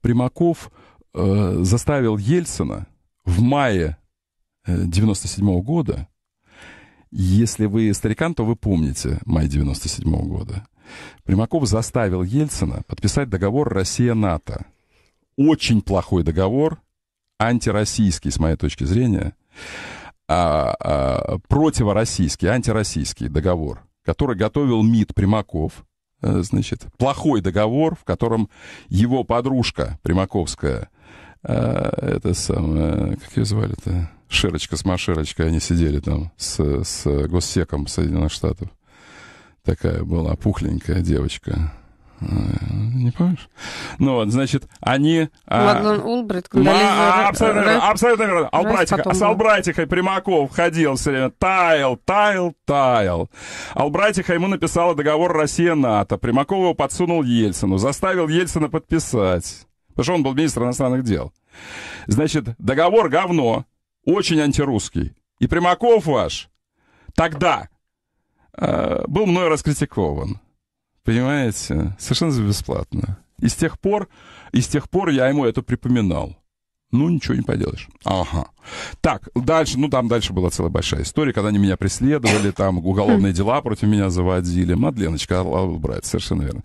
Примаков э, заставил Ельцина в мае 97 э, -го года, если вы старикан, то вы помните май 97 -го года, Примаков заставил Ельцина подписать договор «Россия-НАТО». Очень плохой договор, антироссийский, с моей точки зрения, а, а, противороссийский, антироссийский договор, который готовил МИД Примаков, Э, значит, плохой договор, в котором его подружка Примаковская, э, это самое, как ее звали-то? Широчка с Машерочкой, они сидели там с, с госсеком Соединенных Штатов. Такая была пухленькая девочка Э, не помнишь? Ну вот, значит, они... А, Ладно, Улбрайт, а, абсолютно, верно, абсолютно верно. Албрайтик, с Албрайтихой Примаков ходил все время. тайл. таял, таял. Албрайтиха ему написала договор Россия-НАТО. его подсунул Ельцину. Заставил Ельцина подписать. Потому что он был министром иностранных дел. Значит, договор говно. Очень антирусский. И Примаков ваш тогда э, был мной раскритикован. Понимаете? Совершенно бесплатно. И с тех пор, и с тех пор я ему это припоминал. Ну, ничего не поделаешь. Ага. Так, дальше, ну, там дальше была целая большая история, когда они меня преследовали, там уголовные дела против меня заводили. Мадленочка, а, а, брать, совершенно верно.